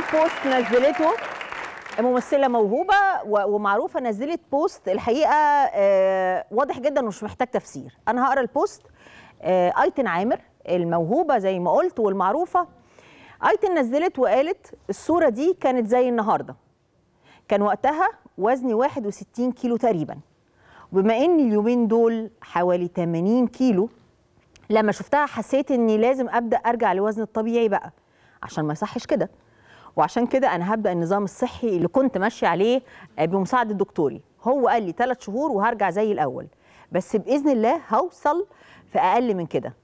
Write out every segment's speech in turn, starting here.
في بوست نزلته ممثله موهوبه ومعروفه نزلت بوست الحقيقه آه، واضح جدا ومش محتاج تفسير انا هقرا البوست آه، ايتن عامر الموهوبه زي ما قلت والمعروفه ايتن نزلت وقالت الصوره دي كانت زي النهارده كان وقتها وزني 61 كيلو تقريبا وبما ان اليومين دول حوالي 80 كيلو لما شفتها حسيت اني لازم ابدا ارجع لوزن الطبيعي بقى عشان ما يصحش كده وعشان كده انا هبدا النظام الصحي اللي كنت ماشيه عليه آه، بمساعده دكتوري هو قال لي ثلاث شهور وهرجع زي الاول بس باذن الله هوصل في اقل من كده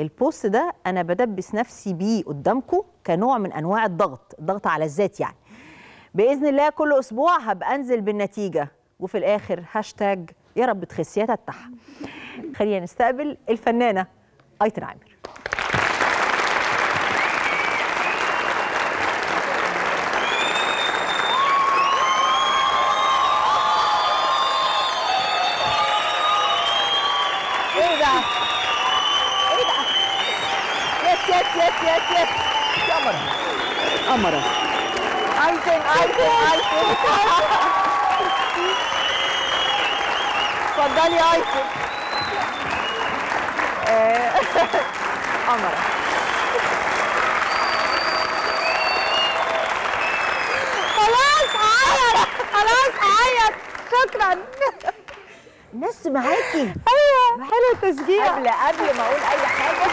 البوست ده انا بدبس نفسي بيه قدامكم كنوع من انواع الضغط الضغط على الذات يعني باذن الله كل اسبوع هبقى انزل بالنتيجه وفي الاخر هاشتاج يا رب تخس يا تتح خلينا نستقبل الفنانه ايتن عامر الكاميرا ايتم ايتم ايتم اتفضلي ايتم قمرة خلاص عيط خلاص عيط شكرا ناس معاكي ايوه حلو التشجيع قبل قبل ما اقول اي حاجه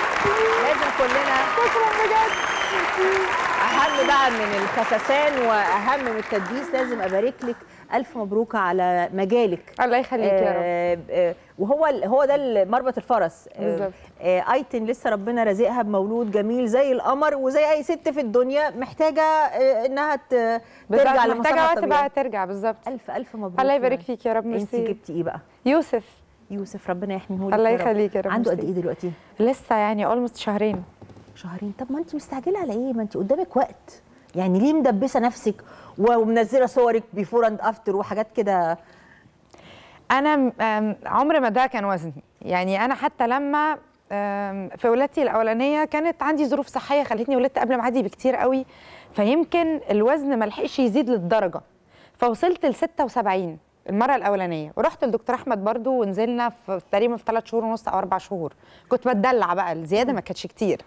لازم كلنا شكرا بجد اهم بقى من الخسسان واهم من التدبيس لازم ابارك لك الف مبروك على مجالك الله يخليك يا رب آه, آه، وهو هو ده مربط الفرس آه، بالظبط آه ايتن لسه ربنا رازقها بمولود جميل زي القمر وزي اي ست في الدنيا محتاجه آه انها ترجع محتاجه وقت بقى ترجع بالظبط الف الف مبروك الله يبارك فيك يا رب انت جبتي ايه بقى يوسف يوسف ربنا يحميه الله يخليك يا رب عنده قد ايه دلوقتي لسه يعني اولموست شهرين شهرين طب ما انت مستعجله على ايه ما انت قدامك وقت يعني ليه مدبسه نفسك ومنزله صورك بيفور اند افتر وحاجات كده انا عمر ما ده كان وزني يعني انا حتى لما في ولادتي الاولانيه كانت عندي ظروف صحيه خلتني ولدت قبل ميعادي بكتير قوي فيمكن الوزن ما لحقش يزيد للدرجه فوصلت ل 76 المره الاولانيه ورحت لدكتور احمد برضو ونزلنا في تقريبا في ثلاث شهور ونص او اربع شهور كنت بتدلع بقى الزياده ما كانتش كتير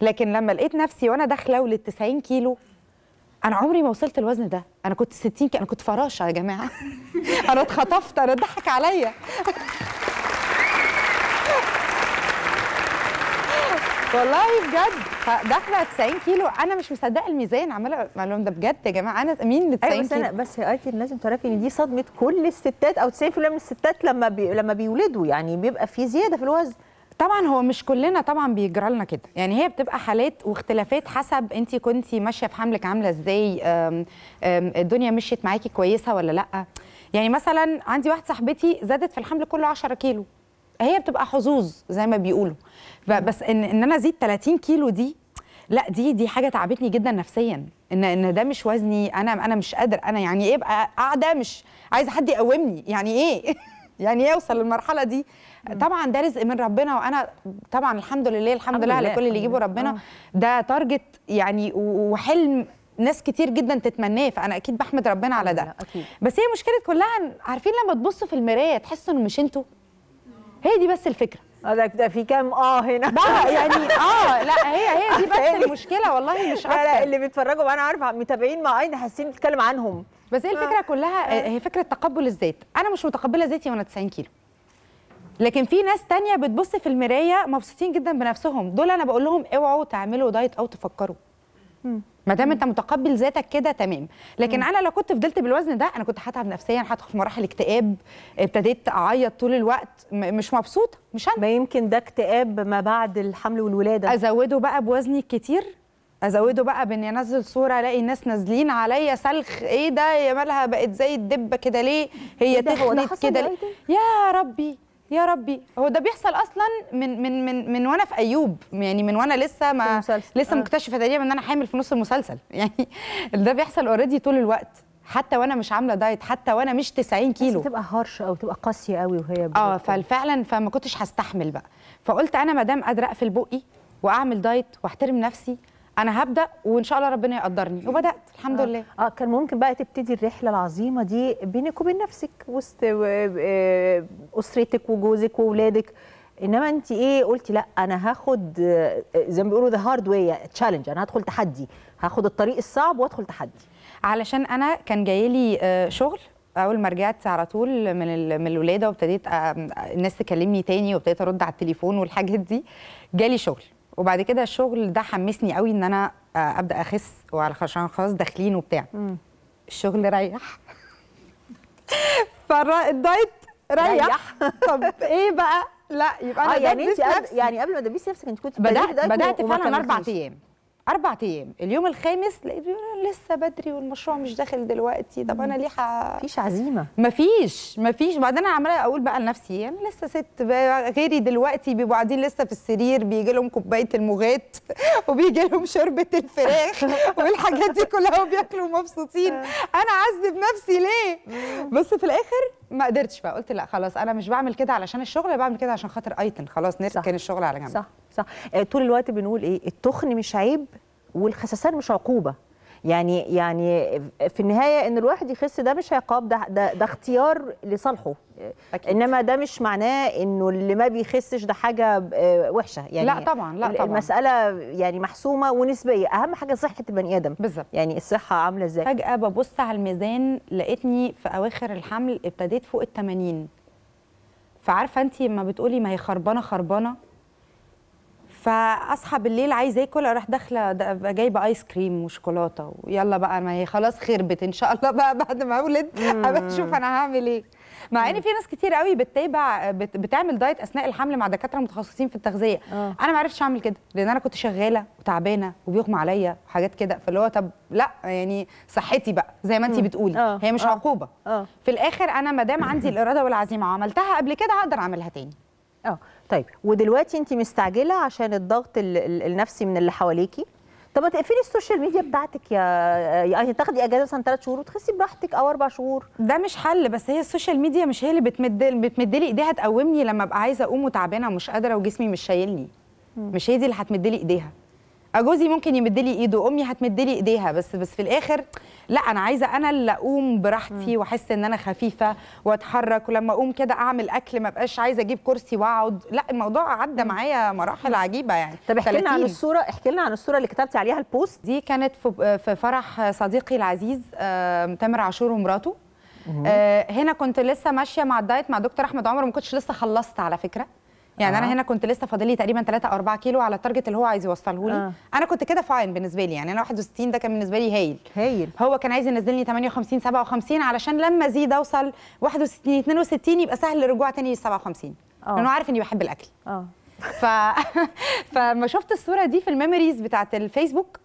لكن لما لقيت نفسي وانا داخله ول 90 كيلو انا عمري ما وصلت الوزن ده انا كنت 60 كيلو انا كنت فراشه يا جماعه انا اتخطفت انا اتضحك عليا والله بجد داخله 90 كيلو انا مش مصدقه الميزان عماله اقول لهم ده بجد يا جماعه انا مين ب 90 أيوة بس يا ايتي لازم تعرفي ان دي صدمه كل الستات او 90% من الستات لما بي لما بيولدوا يعني بيبقى في زياده في الوزن طبعا هو مش كلنا طبعا بيجرى لنا كده يعني هي بتبقى حالات واختلافات حسب انت كنتي ماشيه في حملك عامله ازاي الدنيا مشيت معاكي كويسه ولا لا يعني مثلا عندي واحده صاحبتي زادت في الحمل كله 10 كيلو هي بتبقى حظوظ زي ما بيقولوا بس ان ان انا ازيد 30 كيلو دي لا دي دي حاجه تعبتني جدا نفسيا ان ان ده مش وزني انا انا مش قادر انا يعني ايه ابقى قاعده مش عايزه حد يقومني يعني ايه يعني ايه اوصل للمرحله دي طبعا ده رزق من ربنا وانا طبعا الحمد لله الحمد لله على كل اللي يجيبه ربنا آه. ده تارجت يعني وحلم ناس كتير جدا تتمناه فانا اكيد بحمد ربنا على ده أكيد. بس هي مشكله كلها عارفين لما تبصوا في المرايه تحسوا انه مش انتوا آه. هي دي بس الفكره ده ده في كام اه هنا بقى يعني اه لا هي هي دي بس المشكله والله مش عارفه لا اللي بيتفرجوا انا عارفه متابعين مع عين حاسين بتتكلم عنهم بس هي الفكره كلها آه. هي فكره تقبل الذات انا مش متقبله ذاتي وانا 90 كيلو لكن في ناس تانية بتبص في المرايه مبسوطين جدا بنفسهم دول انا بقول لهم اوعوا تعملوا دايت او تفكروا ما دام انت متقبل ذاتك كده تمام لكن مم. انا لو كنت فضلت بالوزن ده انا كنت هتعب نفسيا هدخل في مراحل اكتئاب ابتديت اعيط طول الوقت مش مبسوطه مش انا ما يمكن ده اكتئاب ما بعد الحمل والولاده ازوده بقى بوزني الكتير ازوده بقى باني انزل صوره الاقي الناس نازلين عليا سلخ ايه ده يا مالها بقت زي الدبه كده ليه هي إيه تخنت كده يا ربي يا ربي هو ده بيحصل اصلا من من من من وانا في ايوب يعني من وانا لسه ما لسه آه. مكتشفه تقريبا ان انا حامل في نص المسلسل يعني ده بيحصل اوريدي طول الوقت حتى وانا مش عامله دايت حتى وانا مش 90 كيلو بس تبقى هارش او تبقى قاسيه قوي وهي اه ففعلا فما كنتش هستحمل بقى فقلت انا ما دام قادره اقفل بقي واعمل دايت واحترم نفسي انا هبدا وان شاء الله ربنا يقدرني وبدات الحمد آه. لله اه كان ممكن بقى تبتدي الرحله العظيمه دي بينك وبين نفسك وسط آه، اسرتك وجوزك واولادك انما انت ايه قلتي لا انا هاخد آه، زي ما بيقولوا ذا هارد واي تشالنج انا هدخل تحدي هاخد الطريق الصعب وادخل تحدي علشان انا كان جاي لي آه، شغل اول ما رجعت على طول من من الولاده وابتديت الناس تكلمني تاني وابتديت ارد على التليفون والحاجات دي جالي شغل وبعد كده الشغل ده حمسني قوي ان انا آه، ابدا اخس وعلى عشان خلاص داخلين وبتاع مم. الشغل ريح فالدايت ريح طب ايه بقى لا يبقى انا آه يعني انت يعني قبل ما تدبسي نفسك انت كنت بدات بدات فعلا اربع ايام اربع ايام اليوم الخامس لقيت بيقول لسه بدري والمشروع مش داخل دلوقتي طب انا ليه ح... مفيش عزيمه مفيش مفيش بعدين انا عماله اقول بقى لنفسي انا يعني لسه ست غيري دلوقتي بيبقوا قاعدين لسه في السرير بيجي لهم كوبايه الموغات وبيجي لهم شوربه الفراخ والحاجات دي كلها وبياكلوا مبسوطين آه. انا اعذب نفسي ليه آه. بس في الاخر ما قدرتش بقى قلت لا خلاص انا مش بعمل كده علشان الشغل انا بعمل كده عشان خاطر ايتن خلاص نركن الشغل على جنب صح صح آه، طول الوقت بنقول ايه التخن مش عيب والخسسان مش عقوبه يعني يعني في النهايه ان الواحد يخس ده مش عقاب ده ده, ده اختيار لصالحه أكيد. انما ده مش معناه انه اللي ما بيخسش ده حاجه آه، وحشه يعني لا طبعا لا طبعا المساله يعني محسومه ونسبيه اهم حاجه صحه البني ادم بالظبط يعني الصحه عامله ازاي فجاه ببص على الميزان لقيتني في اواخر الحمل ابتديت فوق ال 80 فعارفه انت لما بتقولي ما هي خربانه خربانه فاصحى بالليل عايزه اكل اروح داخله جايبه ايس كريم وشوكولاته ويلا بقى ما هي خلاص خربت ان شاء الله بقى بعد ما اولد ابقى اشوف انا هعمل ايه مع ان في ناس كتير قوي بتتابع بتعمل دايت اثناء الحمل مع دكاتره متخصصين في التغذيه أوه. انا ما عرفتش اعمل كده لان انا كنت شغاله وتعبانه وبيغمى عليا وحاجات كده فاللي هو طب لا يعني صحتي بقى زي ما انت بتقولي آه. هي مش أوه. عقوبه أوه. في الاخر انا ما دام عندي الاراده والعزيمه وعملتها قبل كده هقدر اعملها تاني اه طيب ودلوقتي انت مستعجله عشان الضغط النفسي من اللي حواليكي طب ما تقفلي السوشيال ميديا بتاعتك يا يعني تاخدي اجازه مثلا ثلاث شهور وتخسي براحتك او اربع شهور ده مش حل بس هي السوشيال ميديا مش هي اللي بتمد بتمد لي ايديها تقومني لما ابقى عايزه اقوم وتعبانه ومش قادره وجسمي مش شايلني مش هي دي اللي هتمد لي ايديها جوزي ممكن يمد لي ايده امي هتمد لي ايديها بس بس في الاخر لا انا عايزه انا اللي اقوم براحتي واحس ان انا خفيفه واتحرك ولما اقوم كده اعمل اكل ما بقاش عايزه اجيب كرسي واقعد لا الموضوع عدى معايا مراحل عجيبه يعني طب احكي لنا عن الصوره احكي لنا عن الصوره اللي كتبتي عليها البوست دي كانت في فرح صديقي العزيز آه، تامر عاشور ومراته آه، هنا كنت لسه ماشيه مع الدايت مع دكتور احمد عمر ما كنتش لسه خلصت على فكره يعني آه. انا هنا كنت لسه فاضل لي تقريبا 3 او 4 كيلو على التارجت اللي هو عايز يوصله لي آه. انا كنت كده فاين بالنسبه لي يعني انا 61 ده كان بالنسبه لي هايل هايل هو كان عايز ينزلني 58 57 علشان لما ازيد اوصل 61 62 يبقى سهل الرجوع تاني ل 57 آه. لانه عارف اني بحب الاكل اه ف... فما شفت الصوره دي في الميموريز بتاعه الفيسبوك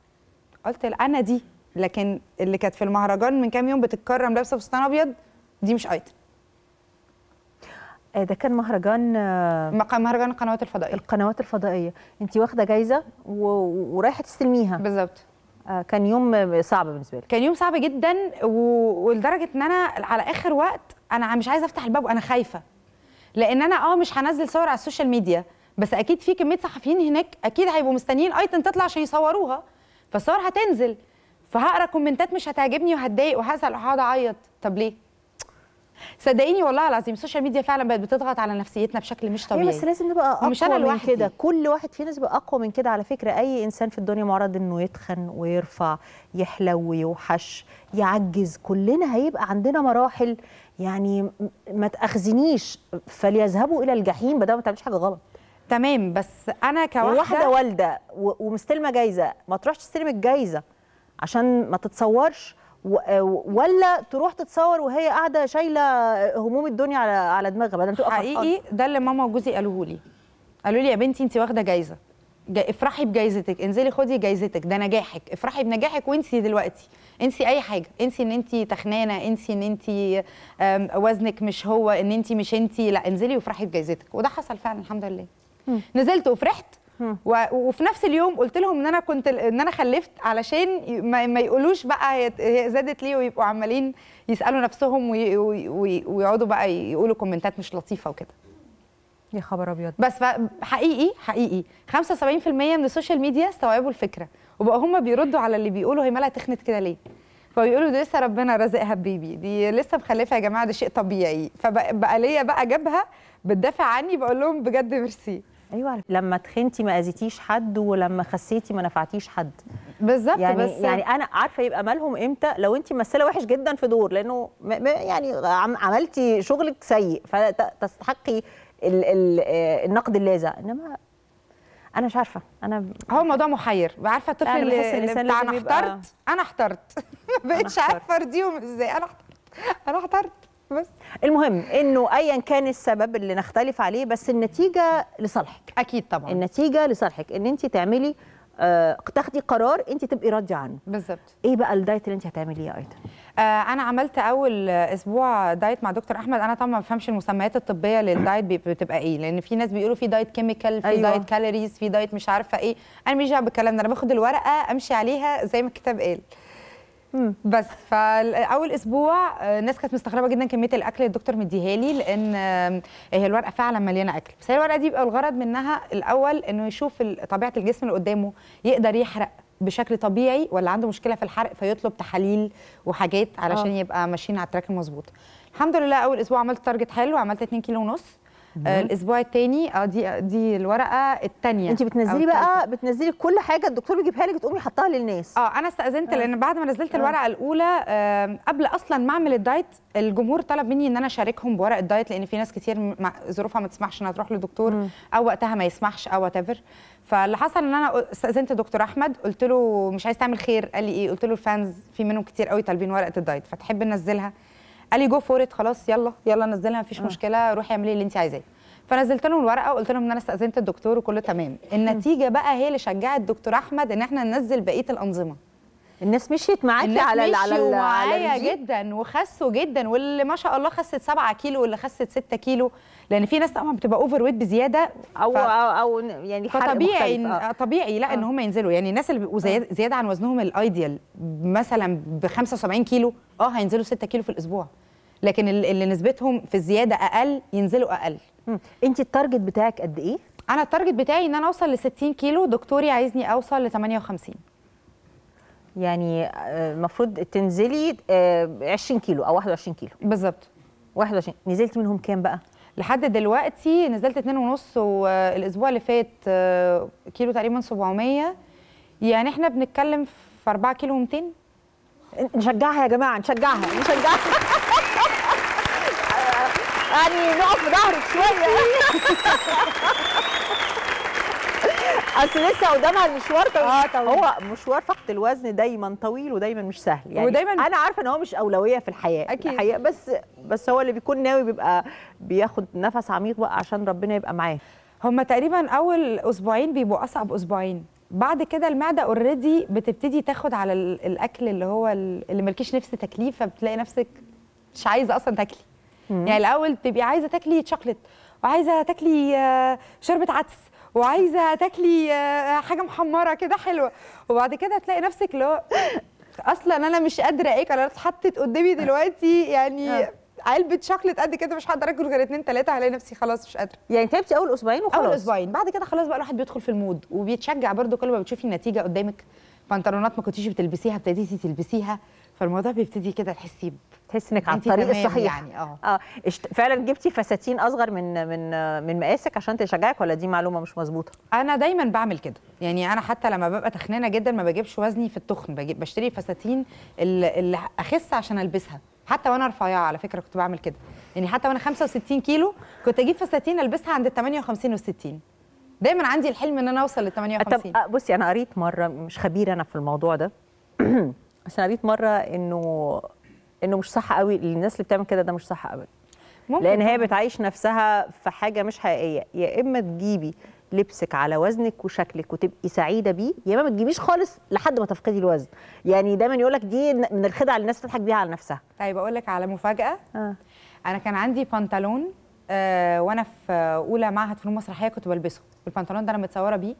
قلت انا دي لكن اللي كانت في المهرجان من كام يوم بتتكرم لابسه فستان ابيض دي مش ايتم آه، ده كان مهرجان آه، مهرجان القنوات الفضائيه القنوات الفضائيه انت واخده جايزه و... ورايحه تستلميها بالظبط آه، كان يوم صعب بالنسبه لي كان يوم صعب جدا و... ولدرجه ان انا على اخر وقت انا مش عايزه افتح الباب وانا خايفه لان انا اه مش هنزل صور على السوشيال ميديا بس اكيد في كميه صحفيين هناك اكيد هيبقوا مستنيين ايتن تطلع عشان يصوروها فالصور هتنزل فهقرا كومنتات مش هتعجبني وهتضايق وهزعل وهقعد اعيط طب ليه صدقيني والله العظيم السوشيال ميديا فعلا بقت بتضغط على نفسيتنا بشكل مش طبيعي بس لازم نبقى اقوى مش أنا من كده كل واحد فينا لازم يبقى اقوى من كده على فكره اي انسان في الدنيا معرض انه يتخن ويرفع يحلو ويوحش يعجز كلنا هيبقى عندنا مراحل يعني ما تاخذنيش فليذهبوا الى الجحيم بدل ما تعملش حاجه غلط تمام بس انا كواحده واحده والده ومستلمه جايزه ما تروحش تستلم الجايزه عشان ما تتصورش آه، ولا تروح تتصور وهي قاعده شايله هموم الدنيا على على دماغها بدل تبقى حقيقي ده اللي ماما وجوزي قالوه لي قالوا لي يا بنتي انت واخده جايزه افرحي بجايزتك انزلي خدي جايزتك ده نجاحك افرحي بنجاحك وانسي دلوقتي انسي اي حاجه انسي ان انت تخنانه انسي ان انت وزنك مش هو ان انت مش انت لا انزلي وافرحي بجايزتك وده حصل فعلا الحمد لله م. نزلت وفرحت وفي نفس اليوم قلت لهم ان انا كنت ان انا خلفت علشان ما, يقولوش بقى هي زادت ليه ويبقوا عمالين يسالوا نفسهم ويقعدوا بقى يقولوا كومنتات مش لطيفه وكده يا خبر ابيض بس حقيقي حقيقي 75% من السوشيال ميديا استوعبوا الفكره وبقوا هم بيردوا على اللي بيقولوا هي مالها تخنت كده ليه فبيقولوا دي لسه ربنا رزقها ببيبي دي لسه مخلفه يا جماعه ده شيء طبيعي فبقى ليا بقى جبهه بتدافع عني بقول لهم بجد ميرسي ايوه لما تخنتي ما اذيتيش حد ولما خسيتي ما نفعتيش حد بالظبط يعني بس يعني انا عارفه يبقى مالهم امتى لو انت ممثله وحش جدا في دور لانه يعني عملتي شغلك سيء فتستحقي ال ال آه، النقد اللاذع انما انا مش عارفه انا هو موضوع محير عارفه الطفل اللي, اللي بتاع انا احترت انا احترت ما بقتش عارفه ارضيهم ازاي انا احترت انا احترت بس المهم انه ايا كان السبب اللي نختلف عليه بس النتيجه لصالحك اكيد طبعا النتيجه لصالحك ان انت تعملي آه تاخدي قرار انت تبقي راضيه عنه بالظبط ايه بقى الدايت اللي انت هتعمليه ايضا آه انا عملت اول اسبوع دايت مع دكتور احمد انا طبعا ما بفهمش المسميات الطبيه للدايت بتبقى ايه لان في ناس بيقولوا في دايت كيميكال في أيوة. دايت كالوريز في دايت مش عارفه ايه انا مش بالكلام ده انا باخد الورقه امشي عليها زي ما الكتاب قال بس فاول اسبوع آه، الناس كانت مستغربه جدا كميه الاكل اللي الدكتور مديها لي لان آه، هي الورقه فعلا مليانه اكل بس هي الورقه دي بيبقى الغرض منها الاول انه يشوف طبيعه الجسم اللي قدامه يقدر يحرق بشكل طبيعي ولا عنده مشكله في الحرق فيطلب تحاليل وحاجات علشان أوه. يبقى ماشيين على التراك المظبوط الحمد لله اول اسبوع عملت تارجت حلو عملت 2 كيلو ونص آه الاسبوع الثاني اه دي دي الورقه الثانيه انت بتنزلي بقى بتنزلي كل حاجه الدكتور بيجيبها لك تقومي حطها للناس اه انا استاذنت آه. لان بعد ما نزلت آه. الورقه الاولى آه قبل اصلا ما اعمل الدايت الجمهور طلب مني ان انا اشاركهم بورق الدايت لان في ناس كتير ظروفها ما تسمحش انها تروح لدكتور او وقتها ما يسمحش او وات فاللي حصل ان انا استاذنت دكتور احمد قلت له مش عايز تعمل خير قال لي ايه قلت له الفانز في منهم كتير قوي طالبين ورقه الدايت فتحب ننزلها قال لي جو فور خلاص يلا يلا نزلها مفيش آه. مشكله روحي اعملي اللي انت عايزاه فنزلت لهم الورقه وقلت لهم ان انا استاذنت الدكتور وكله تمام آه. النتيجه بقى هي اللي شجعت الدكتور احمد ان احنا ننزل بقيه الانظمه الناس مشيت معاكي على على على معايا جدا وخسوا جدا واللي ما شاء الله خست 7 كيلو واللي خست 6 كيلو لان في ناس طبعا بتبقى اوفر ويت بزياده او ف... او, أو يعني فطبيعي إن... آه. طبيعي لا آه. ان هم ينزلوا يعني الناس اللي بيبقوا آه. زياده عن وزنهم الايديال مثلا ب 75 كيلو اه هينزلوا 6 كيلو في الاسبوع لكن اللي نسبتهم في الزياده اقل ينزلوا اقل انت التارجت بتاعك قد ايه انا التارجت بتاعي ان انا اوصل ل 60 كيلو دكتوري عايزني اوصل ل 58 يعني آه، المفروض تنزلي 20 كيلو او 21 كيلو بالظبط 21 نزلت منهم كام بقى لحد دلوقتي نزلت 2.5 والاسبوع اللي فات آه، كيلو تقريبا 700 يعني احنا بنتكلم في 4 كيلو 200 نشجعها يا جماعه نشجعها نشجعها يعني نقف في ظهرك شويه اصل لسه قدامها المشوار طويل اه طويل هو مشوار فقد الوزن دايما طويل ودايما مش سهل يعني ودايما انا عارفه ان هو مش اولويه في الحياه اكيد الحقيقه بس بس هو اللي بيكون ناوي بيبقى بياخد نفس عميق بقى عشان ربنا يبقى معاه هما تقريبا اول اسبوعين بيبقوا اصعب اسبوعين بعد كده المعده اوريدي بتبتدي تاخد على الاكل اللي هو اللي مالكيش نفس تاكليه فبتلاقي نفسك مش عايزه اصلا تاكلي يعني الاول بتبقي عايزه تاكلي شوكليت وعايزه تاكلي آه، شوربه عدس وعايزه تاكلي آه، حاجه محمره كده حلوه وبعد كده هتلاقي نفسك لو اصلا انا مش قادره اكل انا اتحطت قدامي دلوقتي يعني آه. علبه شوكليت قد كده مش هقدر اكل غير اتنين تلاته هلاقي نفسي خلاص مش قادره يعني تعبتي اول اسبوعين وخلاص اول اسبوعين بعد كده خلاص بقى الواحد بيدخل في المود وبيتشجع برده كل ما بتشوفي النتيجه قدامك بنطلونات ما كنتيش بتلبسيها ابتديتي تلبسيها فالموضوع بيبتدي كده تحسي تحس انك على الطريق الصحيح يعني اه اه فعلا جبتي فساتين اصغر من من من مقاسك عشان تشجعك ولا دي معلومه مش مظبوطه انا دايما بعمل كده يعني انا حتى لما ببقى تخنانه جدا ما بجيبش وزني في التخن بجيب بشتري فساتين اللي, اخس عشان البسها حتى وانا رفيعه على فكره كنت بعمل كده يعني حتى وانا 65 كيلو كنت اجيب فساتين البسها عند ال 58 و60 دايما عندي الحلم ان انا اوصل لل 58 طب آه، بصي انا قريت مره مش خبيره انا في الموضوع ده بس انا قريت مره انه انه مش صح قوي الناس اللي بتعمل كده ده مش صح قوي ممكن لان هي بتعيش نفسها في حاجه مش حقيقيه يا اما تجيبي لبسك على وزنك وشكلك وتبقي سعيده بيه يا اما ما تجيبيش خالص لحد ما تفقدي الوزن يعني دايما يقول لك دي من الخدع اللي الناس بتضحك بيها على نفسها طيب اقول لك على مفاجاه آه. انا كان عندي بنطلون آه وانا في اولى معهد فنون مسرحيه كنت بلبسه البنطلون ده انا متصوره بيه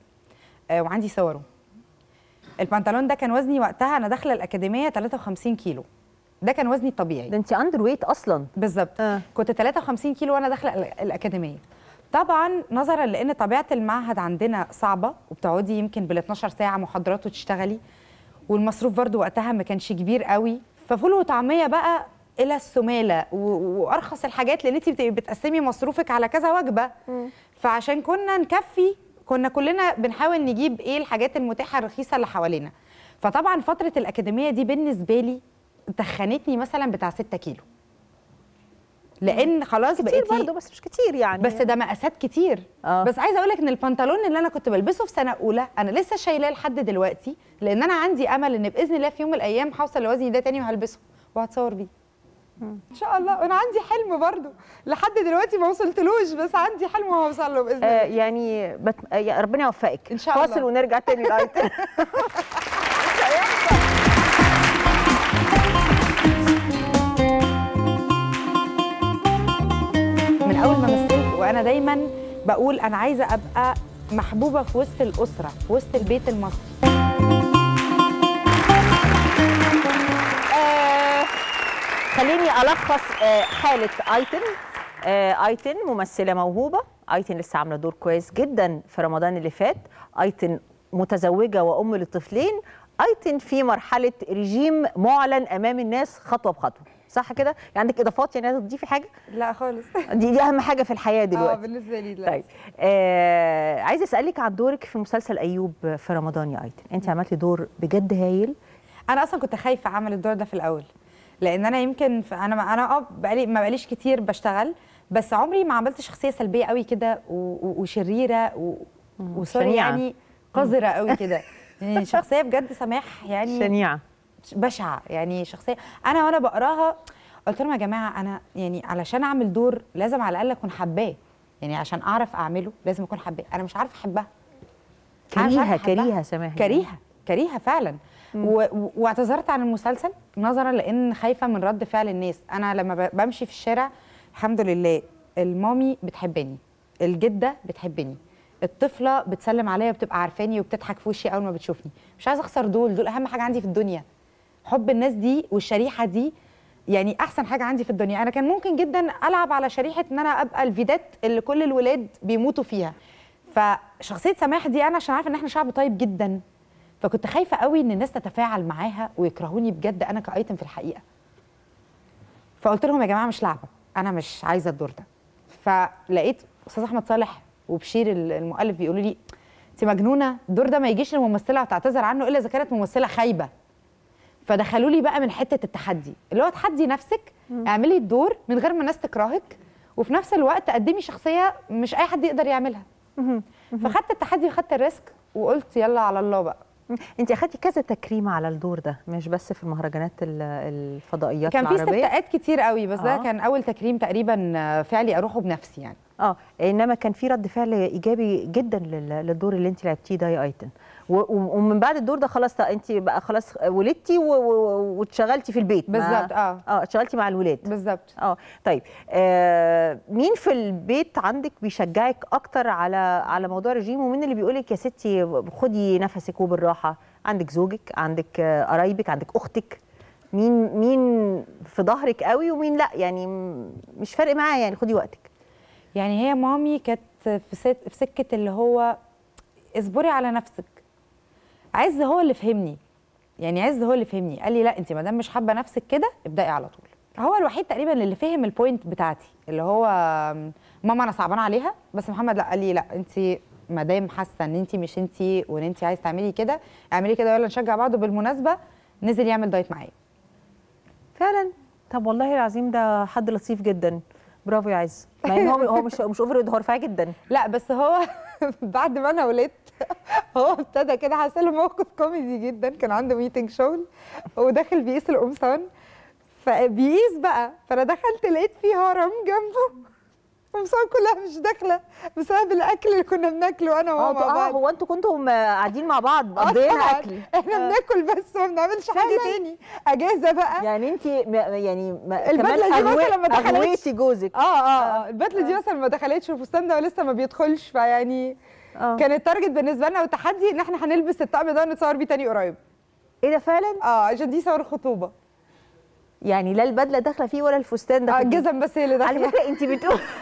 آه وعندي صوره البنطلون ده كان وزني وقتها انا داخله الاكاديميه 53 كيلو ده كان وزني الطبيعي ده انت اندر ويت اصلا بالظبط آه. كنت 53 كيلو وانا داخله الاكاديميه طبعا نظرا لان طبيعه المعهد عندنا صعبه وبتقعدي يمكن بال 12 ساعه محاضرات وتشتغلي والمصروف برضو وقتها ما كانش كبير قوي ففول وطعميه بقى الى السماله وارخص الحاجات لان انت بتقسمي مصروفك على كذا وجبه م. فعشان كنا نكفي كنا كلنا بنحاول نجيب ايه الحاجات المتاحه الرخيصه اللي حوالينا فطبعا فتره الاكاديميه دي بالنسبه لي تخنتني مثلا بتاع 6 كيلو لان خلاص كتير بقيتي برضه بس مش كتير يعني بس ده مقاسات كتير آه. بس عايزه اقول لك ان البنطلون اللي انا كنت بلبسه في سنه اولى انا لسه شايلاه لحد دلوقتي لان انا عندي امل ان باذن الله في يوم من الايام هوصل لوزني ده تاني وهلبسه وهتصور بيه ان شاء الله انا عندي حلم برضو لحد دلوقتي ما وصلتلوش بس عندي حلم وهوصل له باذن الله آه يعني بت... آه، يا ربنا يوفقك ان شاء الله فاصل ونرجع تاني لايتن من اول ما مثلت وانا دايما بقول انا عايزه ابقى محبوبه في وسط الاسره في وسط البيت المصري آه، خليني الخص آه، حاله ايتن آه، ايتن ممثله موهوبه ايتن لسه عامله دور كويس جدا في رمضان اللي فات ايتن متزوجه وام لطفلين ايتن في مرحله رجيم معلن امام الناس خطوه بخطوه صح كده يعني عندك اضافات يعني عايزه تضيفي حاجه لا خالص دي دي اهم حاجه في الحياه آه، دلوقتي اه بالنسبه لي دلوقتي طيب آه عايزه اسالك عن دورك في مسلسل ايوب في رمضان يا ايتن انت عملتي دور بجد هايل انا اصلا كنت خايفه اعمل الدور ده في الاول لان انا يمكن انا انا اه بقالي ما بقاليش كتير بشتغل بس عمري ما عملت شخصيه سلبيه قوي كده وشريره وسوري يعني قذره قوي كده يعني شخصيه بجد سماح يعني شنيعه بشعه يعني شخصيه انا وانا بقراها قلت لهم يا جماعه انا يعني علشان اعمل دور لازم على الاقل اكون حباه يعني عشان اعرف اعمله لازم اكون حباه انا مش عارفه احبها كريهه كريهه سماح كريهه كريهه فعلا واعتذرت عن المسلسل نظرا لان خايفه من رد فعل الناس انا لما بمشي في الشارع الحمد لله المامي بتحبني الجده بتحبني الطفله بتسلم عليا وبتبقى عارفاني وبتضحك في وشي اول ما بتشوفني مش عايزه اخسر دول دول اهم حاجه عندي في الدنيا حب الناس دي والشريحه دي يعني احسن حاجه عندي في الدنيا انا كان ممكن جدا العب على شريحه ان انا ابقى الفيدات اللي كل الولاد بيموتوا فيها فشخصيه سماح دي انا عشان عارفه ان احنا شعب طيب جدا فكنت خايفه قوي ان الناس تتفاعل معاها ويكرهوني بجد انا كايتم في الحقيقه فقلت لهم يا جماعه مش لعبه انا مش عايزه الدور ده فلقيت استاذ احمد صالح وبشير المؤلف بيقولوا لي انت مجنونه الدور ده ما يجيش الممثله وتعتذر عنه الا اذا كانت ممثله خايبه فدخلوا لي بقى من حته التحدي اللي هو تحدي نفسك اعملي الدور من غير ما الناس تكرهك وفي نفس الوقت قدمي شخصيه مش اي حد يقدر يعملها فخدت التحدي وخدت الريسك وقلت يلا على الله بقى انت اخدتي كذا تكريم على الدور ده مش بس في المهرجانات الفضائيات كان في استفتاءات كتير قوي بس آه. ده كان اول تكريم تقريبا فعلي اروحه بنفسي يعني اه انما كان في رد فعل ايجابي جدا للدور اللي انت لعبتيه ده يا ايتن ومن بعد الدور ده خلاص طيب، انت بقى خلاص ولدتي واتشغلتي في البيت بالظبط اه اه اتشغلتي مع الولاد بالظبط اه طيب آه مين في البيت عندك بيشجعك اكتر على على موضوع الرجيم ومين اللي بيقول لك يا ستي خدي نفسك وبالراحه عندك زوجك عندك قرايبك عندك اختك مين مين في ظهرك قوي ومين لا يعني مش فارق معاه يعني خدي وقتك يعني هي مامي كانت في سكه اللي هو اصبري على نفسك عز هو اللي فهمني يعني عز هو اللي فهمني قال لي لا انت ما دام مش حابه نفسك كده ابدأي على طول هو الوحيد تقريبا اللي فهم البوينت بتاعتي اللي هو ماما انا صعبان عليها بس محمد لا قال لي لا انت ما دام حاسه ان انت مش انت وان انت عايز تعملي كده اعملي كده يلا نشجع بعض وبالمناسبه نزل يعمل دايت معايا فعلا طب والله العظيم ده حد لطيف جدا برافو يا عز مع ان هو هو مش مش اوفر ادهار فيها جدا لا بس هو بعد ما انا ولدت هو ابتدى كده حصل موقف كوميدي جدا كان عنده ميتنج شغل وداخل بيقيس القمصان فبيقيس بقى فانا دخلت لقيت فيه هرم جنبه ومصاب كلها مش داخله بسبب الاكل اللي كنا بناكله انا وهو مع بعض اه, آه، هو انتوا كنتوا قاعدين مع بعض قضينا إيه اكل احنا آه. بناكل بس ما بنعملش حاجه تاني اجازه بقى يعني انت يعني ما البدله دي مثلا ما دخلتش جوزك آه،, اه اه, آه. البدله دي مثلا ما دخلتش والفستان ده لسه ما بيدخلش فيعني آه. كان التارجت بالنسبه لنا والتحدي ان احنا هنلبس الطقم ده ونتصور بيه تاني قريب ايه ده فعلا؟ اه عشان دي صور خطوبه يعني لا البدله داخله فيه ولا الفستان داخله آه الجزم بس هي اللي داخله على فكره انت بتقولي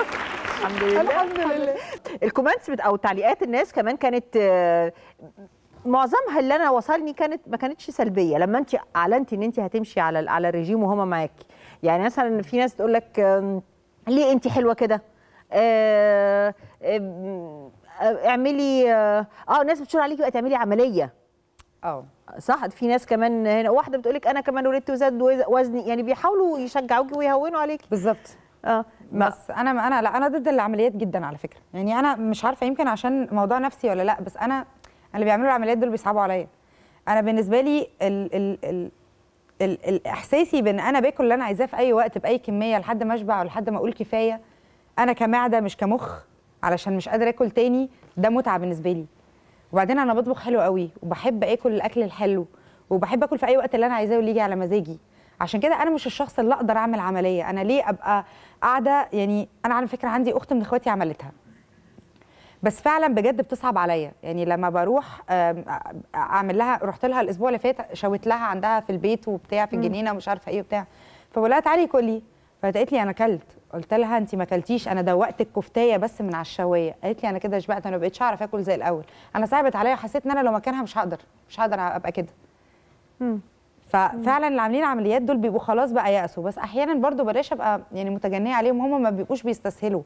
الحمد لله الحمد لله الكومنتس او تعليقات الناس كمان كانت آه، معظمها اللي انا وصلني كانت ما كانتش سلبيه لما انت اعلنتي ان انت هتمشي على على الريجيم وهما معاكي يعني مثلا في ناس تقول لك ليه انت حلوه كده آه، آه، اعملي اه ناس بتشور عليكي بقى تعملي عمليه اه صح في ناس كمان هنا واحده بتقول لك انا كمان ولدت وزاد وزني يعني بيحاولوا يشجعوكي ويهونوا عليكي بالظبط آه. ما. بس انا انا لا انا ضد العمليات جدا على فكره يعني انا مش عارفه يمكن عشان موضوع نفسي ولا لا بس انا انا اللي بيعملوا العمليات دول بيصعبوا عليا انا بالنسبه لي ال ال ال ال الاحساسي بان انا باكل اللي انا عايزاه في اي وقت باي كميه لحد ما اشبع ولحد ما اقول كفايه انا كمعده مش كمخ علشان مش قادره اكل تاني ده متعه بالنسبه لي وبعدين انا بطبخ حلو قوي وبحب اكل الاكل الحلو وبحب اكل في اي وقت اللي انا عايزاه واللي يجي على مزاجي عشان كده انا مش الشخص اللي اقدر اعمل عمليه انا ليه ابقى قاعده يعني انا على فكره عندي اخت من اخواتي عملتها بس فعلا بجد بتصعب عليا يعني لما بروح اعمل لها رحت لها الاسبوع اللي فات شويت لها عندها في البيت وبتاع في الجنينه ومش عارفه ايه وبتاع فبقول لها تعالي كلي فقالت لي انا اكلت قلت لها انت ما اكلتيش انا دوقت الكفتايه بس من على الشوايه قالت لي انا كده شبعت انا ما بقتش اعرف اكل زي الاول انا صعبت عليا حسيت ان انا لو مكانها مش هقدر مش هقدر ابقى كده ففعلا اللي عاملين العمليات دول بيبقوا خلاص بقى يأسوا بس احيانا برضو بلاش ابقى يعني متجنيه عليهم هم ما بيبقوش بيستسهلوا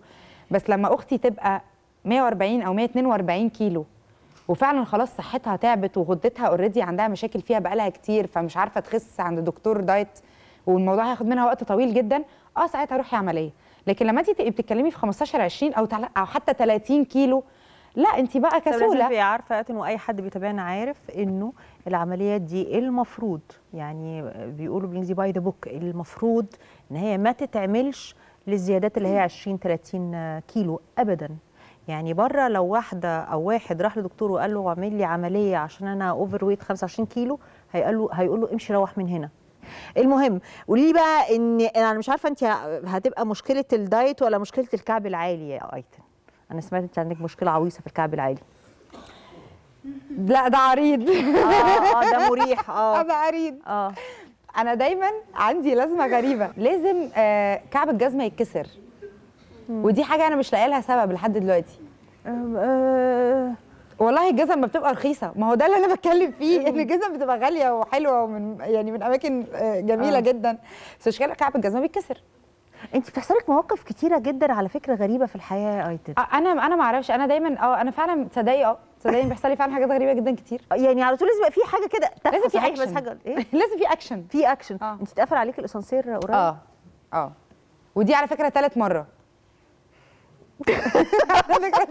بس لما اختي تبقى 140 او 142 كيلو وفعلا خلاص صحتها تعبت وغدتها اوريدي عندها مشاكل فيها بقالها كتير فمش عارفه تخس عند دكتور دايت والموضوع هياخد منها وقت طويل جدا اه ساعتها روحي عمليه لكن لما انت بتتكلمي في 15 20 او او حتى 30 كيلو لا انت بقى كسوله لازم عارفه انه اي حد بيتابعنا عارف انه العمليات دي المفروض يعني بيقولوا بالانجليزي باي ذا بوك المفروض ان هي ما تتعملش للزيادات اللي هي 20 30 كيلو ابدا يعني بره لو واحده او واحد راح لدكتور وقال له اعمل لي عمليه عشان انا اوفر ويت 25 كيلو هيقول له هيقول له امشي روح من هنا المهم قولي لي بقى ان انا مش عارفه انت هتبقى مشكله الدايت ولا مشكله الكعب العالي يا ايتن انا سمعت انت عندك مشكله عويصه في الكعب العالي لا ده عريض اه اه ده مريح آه. اه ده عريض اه انا دايما عندي لازمه غريبه لازم آه كعب الجزمه يتكسر ودي حاجه انا مش لاقيه لها سبب لحد دلوقتي آه. والله الجزم ما بتبقى رخيصه ما هو ده اللي انا بتكلم فيه ان الجزم بتبقى غاليه وحلوه ومن يعني من اماكن آه، جميله آه. جدا بس اشكال كعب الجزمه بيتكسر انت بتحصلك مواقف كتيره جدا على فكره غريبه في الحياه يا ايتن انا انا ما اعرفش انا دايما اه انا فعلا تصدقي اه صدقني بيحصل لي فعلا حاجات غريبه جدا كتير يعني على طول لازم يبقى في حاجه كده لازم في اكشن بس حاجه ايه لازم في اكشن في اكشن آه. انت اتقفل عليك الاسانسير قريب اه اه ودي على فكره ثالث مره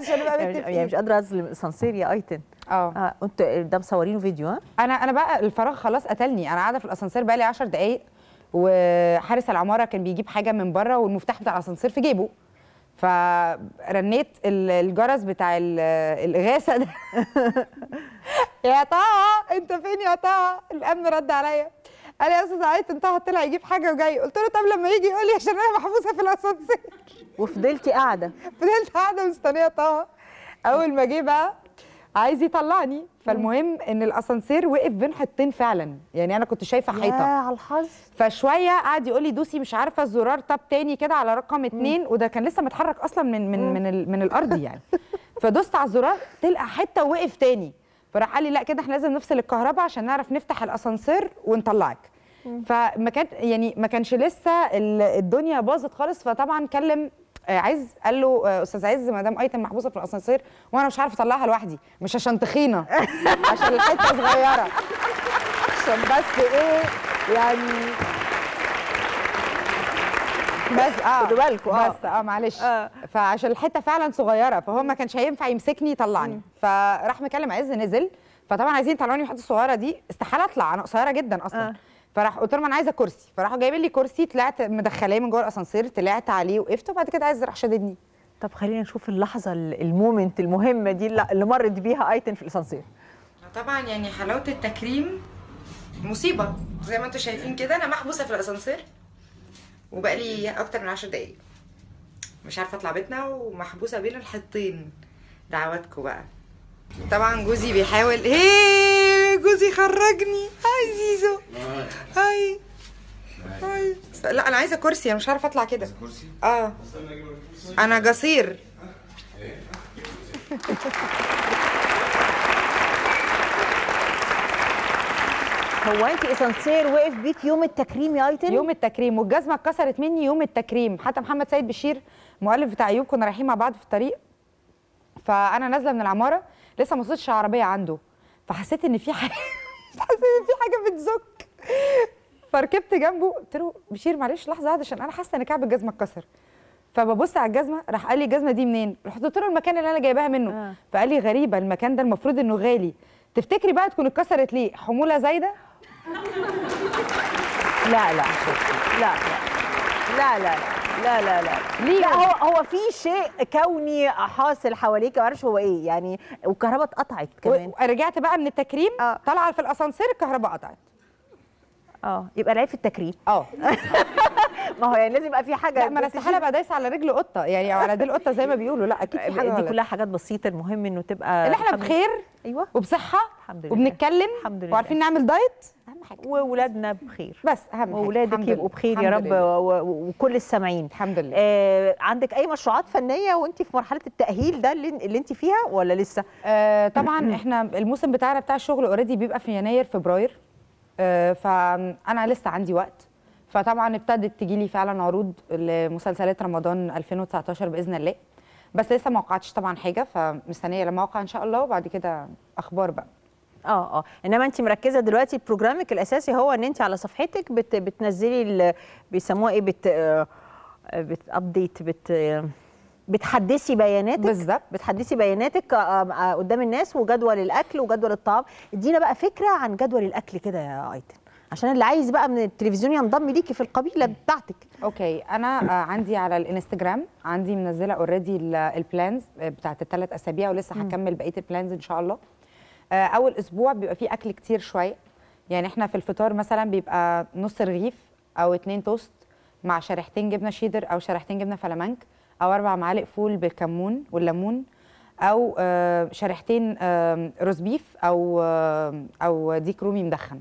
يعني, يعني مش قادره اظلم الاسانسير يا ايتن اه انت آه، ده مصورينه فيديو ها انا انا بقى الفراغ خلاص قتلني انا قاعده في الاسانسير بقى لي 10 دقائق وحارس العماره كان بيجيب حاجه من بره والمفتاح بتاع الاسانسير في جيبه فرنيت الجرس بتاع الاغاثه ده يا طه انت فين يا طه الامن رد عليا قال لي يا استاذ عيط انت طلع يجيب حاجه وجاي قلت له طب لما يجي يقول لي عشان انا محبوسه في الاسانسير وفضلتي قاعده فضلت قاعده مستنيه طه اول ما جه بقى عايز يطلعني فالمهم ان الاسانسير وقف بين حطين فعلا يعني انا كنت شايفه حيطه يا على الحظ فشويه قعد يقول لي دوسي مش عارفه الزرار طب تاني كده على رقم اتنين وده كان لسه متحرك اصلا من من من, من الارض يعني فدوست على الزرار تلقى حته وقف تاني فراح قال لي لا كده احنا لازم نفصل الكهرباء عشان نعرف نفتح الاسانسير ونطلعك فما كان يعني ما كانش لسه الدنيا باظت خالص فطبعا كلم آه، عز قال له آه، استاذ عز مدام ايتم محبوسه في الاسانسير وانا مش عارف اطلعها لوحدي مش عشان تخينه عشان الحته صغيره عشان بس ايه يعني بس اه خدوا بالكم اه بس اه معلش آه. فعشان الحته فعلا صغيره فهو ما كانش هينفع يمسكني يطلعني فراح مكلم عز نزل فطبعا عايزين يطلعوني الحته الصغيره دي استحاله اطلع انا قصيره جدا اصلا آه. فراح قلت لهم انا عايزه كرسي فراحوا جايبين لي كرسي طلعت مدخلاه من جوه الاسانسير طلعت عليه وقفت وبعد كده عايز راح شاددني طب خلينا نشوف اللحظه المومنت المهمه دي اللي مرت بيها ايتن في الاسانسير طبعا يعني حلاوه التكريم مصيبه زي ما انتم شايفين كده انا محبوسه في الاسانسير وبقالي اكتر من 10 دقايق مش عارفه اطلع بيتنا ومحبوسه بين الحيطين دعواتكم بقى طبعا جوزي بيحاول ايه جوزي خرجني عزيزه لا انا عايزه كرسي انا مش عارفه اطلع كده كرسي اه انا قصير هو انت اسانسير وقف بيك يوم التكريم يا ايتن يوم التكريم والجزمه اتكسرت مني يوم التكريم حتى محمد سيد بشير مؤلف بتاع ايوب كنا رايحين مع بعض في الطريق فانا نازله من العماره لسه ما وصلتش العربيه عنده فحسيت ان في حاجه حسيت ان في حاجه بتزك فركبت جنبه قلت له بشير معلش لحظه واحده عشان انا حاسه ان كعب الجزمه اتكسر فببص على الجزمه راح قال لي الجزمه دي منين؟ رحت قلت له المكان اللي انا جايباها منه آه. فقال لي غريبه المكان ده المفروض انه غالي تفتكري بقى تكون اتكسرت ليه؟ حموله زايده؟ لا لا لا لا لا لا لا لا ليه لا هو هو في شيء كوني حاصل حواليك ما اعرفش هو ايه يعني والكهرباء اتقطعت كمان رجعت بقى من التكريم آه. طالعه في الاسانسير الكهرباء قطعت اه يبقى لعيب في التكريم اه ما هو يعني لازم يبقى في حاجه لا ما انا استحاله ابقى دايسه على رجل قطه يعني على ديل قطه زي ما بيقولوا لا اكيد في حاجه دي كلها حاجات بسيطه المهم انه تبقى اللي احنا بخير ايوه وبصحه الحمد لله وبنتكلم الحمد لله وعارفين نعمل دايت اهم حاجه واولادنا بخير بس اهم حاجه واولادك يبقوا بخير يا رب وكل السامعين الحمد لله آه عندك اي مشروعات فنيه وانت في مرحله التاهيل ده اللي, اللي انت فيها ولا لسه آه طبعا احنا الموسم بتاعنا بتاع الشغل اوريدي بيبقى في يناير فبراير آه، فانا لسه عندي وقت فطبعا ابتدت تجي لي فعلا عروض لمسلسلات رمضان 2019 باذن الله بس لسه ما وقعتش طبعا حاجه فمستنيه لما اوقع ان شاء الله وبعد كده اخبار بقى اه اه انما انت مركزه دلوقتي بروجرامك الاساسي هو ان انت على صفحتك بت بتنزلي بيسموها ايه بت بتابديت آه، بت بتحدثي بياناتك بالظبط بتحدثي بياناتك آه، آه، آه، قدام الناس وجدول الاكل وجدول الطعام ادينا بقى فكره عن جدول الاكل كده يا ايتن عشان اللي عايز بقى من التلفزيون ينضم ليكي في القبيله بتاعتك اوكي انا عندي على الانستجرام عندي منزله اوريدي البلانز بتاعت الثلاث اسابيع ولسه هكمل بقيه البلانز ان شاء الله اول اسبوع بيبقى فيه اكل كتير شويه يعني احنا في الفطار مثلا بيبقى نص رغيف او اتنين توست مع شريحتين جبنه شيدر او شريحتين جبنه فلامنك او اربع معالق فول بالكمون والليمون او آه، شريحتين آه، روز بيف او آه، او ديك رومي مدخن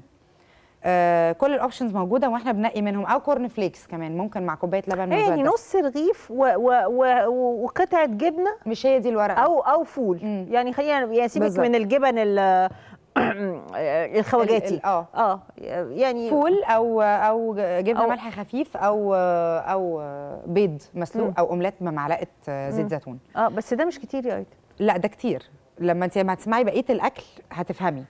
كل الاوبشنز موجوده واحنا بنقي منهم او كورن فليكس كمان ممكن مع كوبايه لبن مزود يعني نص رغيف وقطعه جبنه مش هي دي الورقه او او فول مم. يعني خلينا يعني سيبك من الجبن آه، الخواجاتي اه اه يعني فول او او جبنه ملح خفيف او او بيض مسلوق او اومليت بمعلقه زيت زيتون اه بس ده مش كتير يا ايت لا ده كتير لما انت ما هتسمعي بقيه الاكل هتفهمي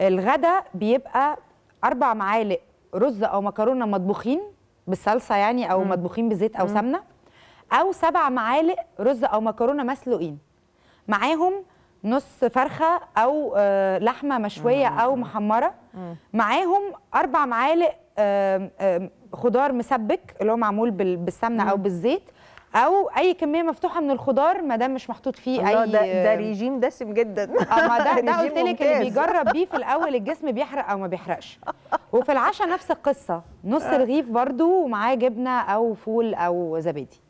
الغدا بيبقى اربع معالق رز او مكرونه مطبوخين بالصلصه يعني او مم. مطبوخين بزيت او سمنه او سبع معالق رز او مكرونه مسلوقين معاهم نص فرخه او آه، لحمه مشويه او محمره معاهم اربع معالق خضار مسبك اللي هو معمول بالسمنه او بالزيت او اي كميه مفتوحه من الخضار ما دام مش محطوط فيه اي ده, ده ريجيم دسم جدا اه ما ده, ده قلت لك اللي بيجرب بيه في الاول الجسم بيحرق او ما بيحرقش وفي العشاء نفس القصه نص آه. رغيف برده ومعاه جبنه او فول او زبادي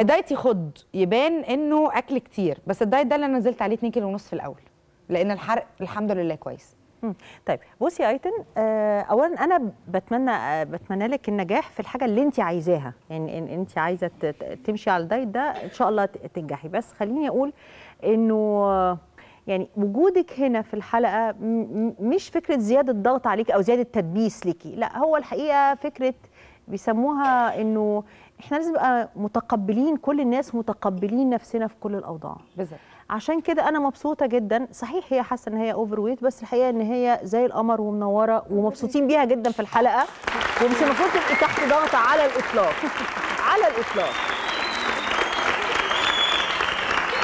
الدايت يخض يبان انه اكل كتير بس الدايت ده اللي انا نزلت عليه 2 كيلو ونص في الاول لان الحرق الحمد لله كويس طيب بصي يا ايتن آه، اولا انا بتمنى آه، بتمنى لك النجاح في الحاجه اللي انت عايزاها يعني إن انت عايزه تمشي على الدايت ده ان شاء الله تنجحي بس خليني اقول انه يعني وجودك هنا في الحلقه مش فكره زياده ضغط عليك او زياده تدبيس ليكي لا هو الحقيقه فكره بيسموها انه احنا لازم نبقى متقبلين كل الناس متقبلين نفسنا في كل الاوضاع بالظبط عشان كده انا مبسوطه جدا صحيح هي حاسه ان هي اوفر ويت بس الحقيقه ان هي زي القمر ومنوره ومبسوطين بيها جدا في الحلقه ومش المفروض تبقي تحت ضغط على الاطلاق على الاطلاق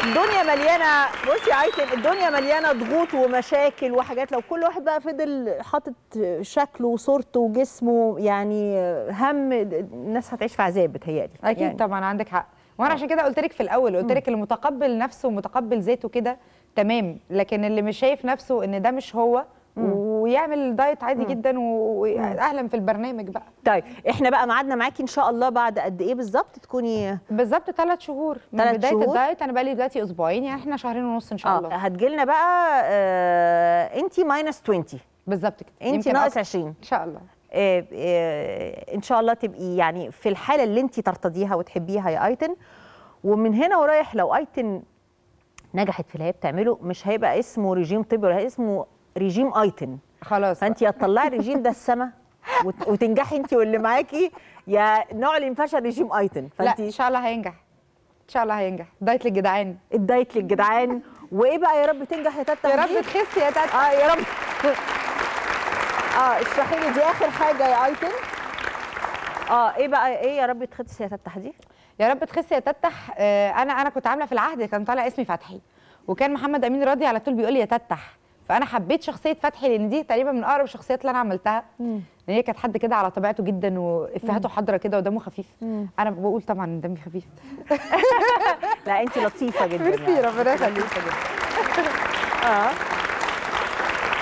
الدنيا مليانه بصي يا عيسى الدنيا مليانه ضغوط ومشاكل وحاجات لو كل واحد بقى فضل حاطط شكله وصورته وجسمه يعني هم الناس هتعيش في عذاب بتهيألي اكيد يعني. طبعا عندك حق وانا عشان كده قلت لك في الاول قلت لك اللي متقبل نفسه ومتقبل ذاته كده تمام لكن اللي مش شايف نفسه ان ده مش هو ويعمل دايت عادي جدا واهلا في البرنامج بقى طيب احنا بقى ميعادنا معاكي ان شاء الله بعد قد ايه بالظبط تكوني بالظبط ثلاث شهور من بدايه شهور. الدايت انا بقى لي دلوقتي اسبوعين يعني احنا شهرين ونص ان شاء آه. الله هتجي لنا بقى آه انت ماينس 20 بالظبط كده انت ناقص 20 ان شاء الله آه، آه، ان شاء الله تبقي يعني في الحاله اللي انت ترتضيها وتحبيها يا ايتن ومن هنا ورايح لو ايتن نجحت في اللي هي بتعمله مش هيبقى اسمه ريجيم طبي ولا اسمه ريجيم ايتن خلاص فانت يا تطلعي الرجيم ده السما وتنجحي انت واللي معاكي يا نعلن فشل رجيم ايتن فانت لا ان شاء الله هينجح ان شاء الله هينجح دايت للجدعان الدايت للجدعان وايه بقى يا رب تنجح يا تاتا يا رب تخسي يا تاتا اه يا رب اه اشرحي لي دي اخر حاجه يا ايتن اه ايه بقى ايه يا رب تخسي يا تتح دي يا رب تخسي يا تتح آه انا انا كنت عامله في العهد كان طالع اسمي فتحي وكان محمد امين راضي على طول بيقول لي يا تتح فانا حبيت شخصيه فتحي لان دي تقريبا من اقرب الشخصيات اللي انا عملتها لان هي كانت حد كده على طبيعته جدا وافهاته حاضره كده ودمه خفيف مم. انا بقول طبعا دمي خفيف لا انت لطيفه جدا ميرسي يعني. ربنا يخليك اه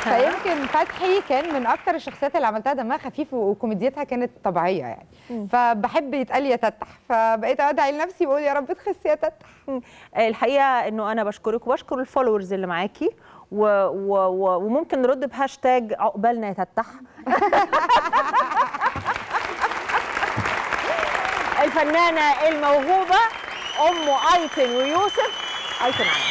فيمكن فتحي كان من اكتر الشخصيات اللي عملتها دمها خفيف وكوميديتها كانت طبيعيه يعني فبحب يتقال يا تتح فبقيت ادعي لنفسي بقول يا رب تخسي يا تتح الحقيقه انه انا بشكرك وبشكر الفولورز اللي معاكي و و و وممكن نرد بهاشتاج عقبالنا يتتح الفنانه الموهوبه ام ايتن ويوسف ايتن عمي.